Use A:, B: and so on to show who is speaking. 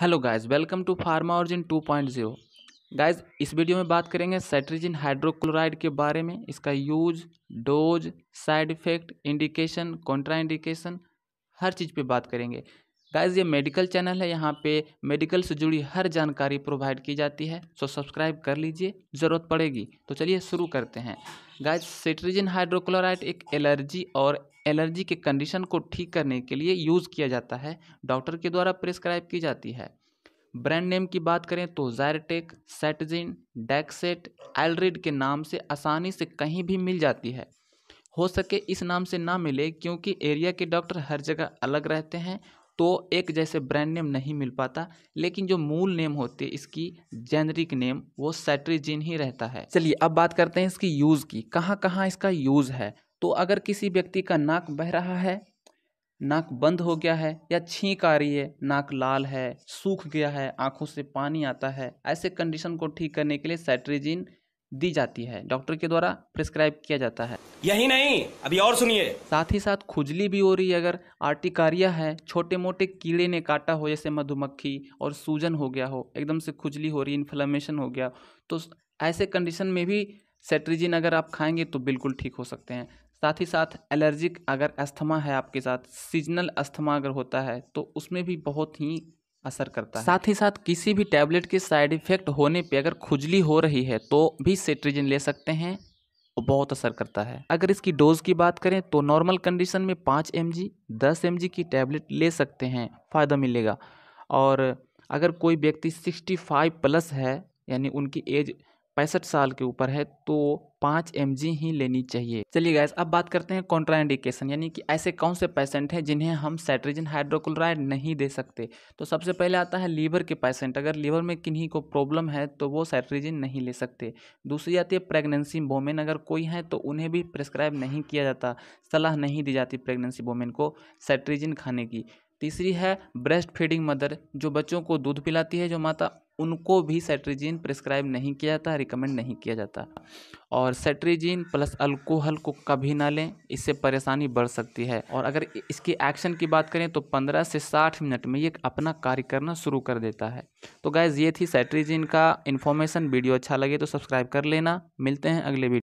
A: hello guys welcome to pharma origin 2.0 guys इस video में बात करेंगे सेट्रीजिन हाइड्रोक्लोराइड के बारे में इसका use dose side effect indication contraindication हर चीज़ पे बात करेंगे गाइज ये मेडिकल चैनल है यहाँ पे मेडिकल से जुड़ी हर जानकारी प्रोवाइड की जाती है सो सब्सक्राइब कर लीजिए ज़रूरत पड़ेगी तो चलिए शुरू करते हैं गाइज सेट्रीजिन हाइड्रोक्लोराइड एक एलर्जी और एलर्जी के कंडीशन को ठीक करने के लिए यूज़ किया जाता है डॉक्टर के द्वारा प्रिस्क्राइब की जाती है ब्रांड नेम की बात करें तो जायरटेक सेटजिन डैक्सेट एलरिड के नाम से आसानी से कहीं भी मिल जाती है हो सके इस नाम से ना मिले क्योंकि एरिया के डॉक्टर हर जगह अलग रहते हैं तो एक जैसे ब्रांड नेम नहीं मिल पाता लेकिन जो मूल नेम होते इसकी जेनरिक नेम वो सेट्रीजिन ही रहता है चलिए अब बात करते हैं इसकी यूज़ की कहाँ कहाँ इसका यूज़ है तो अगर किसी व्यक्ति का नाक बह रहा है नाक बंद हो गया है या छींक आ रही है नाक लाल है सूख गया है आंखों से पानी आता है ऐसे कंडीशन को ठीक करने के लिए सेट्रीजिन दी जाती है डॉक्टर के द्वारा प्रिस्क्राइब किया जाता है यही नहीं अभी और सुनिए साथ ही साथ खुजली भी हो रही है अगर आर्टिकारिया है छोटे मोटे कीड़े ने काटा हो जैसे मधुमक्खी और सूजन हो गया हो एकदम से खुजली हो रही इन्फ्लामेशन हो गया तो ऐसे कंडीशन में भी सेट्रीजिन अगर आप खाएंगे तो बिल्कुल ठीक हो सकते हैं साथ ही साथ एलर्जिक अगर अस्थमा है आपके साथ सीजनल अस्थमा अगर होता है तो उसमें भी बहुत ही असर करता है साथ ही साथ किसी भी टैबलेट के साइड इफेक्ट होने पे अगर खुजली हो रही है तो भी सेट्रिजिन ले सकते हैं और तो बहुत असर करता है अगर इसकी डोज की बात करें तो नॉर्मल कंडीशन में पाँच एम जी दस एम जी की टैबलेट ले सकते हैं फ़ायदा मिलेगा और अगर कोई व्यक्ति सिक्सटी फाइव प्लस है यानी उनकी एज पैंसठ साल के ऊपर है तो पाँच एम ही लेनी चाहिए चलिए गैस अब बात करते हैं कॉन्ट्राइंडिकेशन यानी कि ऐसे कौन से पेशेंट हैं जिन्हें हम सेट्रिजन हाइड्रोक्लोराइड नहीं दे सकते तो सबसे पहले आता है लीवर के पेशेंट अगर लीवर में किन्हीं को प्रॉब्लम है तो वो सेट्रिजन नहीं ले सकते दूसरी आती है प्रेगनेंसी वोमेन अगर कोई है तो उन्हें भी प्रिस्क्राइब नहीं किया जाता सलाह नहीं दी जाती प्रेगनेंसी वोमेन को सेट्रिजिन खाने की तीसरी है ब्रेस्ट फीडिंग मदर जो बच्चों को दूध पिलाती है जो माता उनको भी सेट्रीजिन प्रिस्क्राइब नहीं किया जाता रिकमेंड नहीं किया जाता और सेट्रीजिन प्लस अल्कोहल को कभी ना लें इससे परेशानी बढ़ सकती है और अगर इसकी एक्शन की बात करें तो 15 से 60 मिनट में ये अपना कार्य करना शुरू कर देता है तो गैज़ ये थी सेट्रीजिन का इन्फॉर्मेशन वीडियो अच्छा लगे तो सब्सक्राइब कर लेना मिलते हैं अगले वीडियो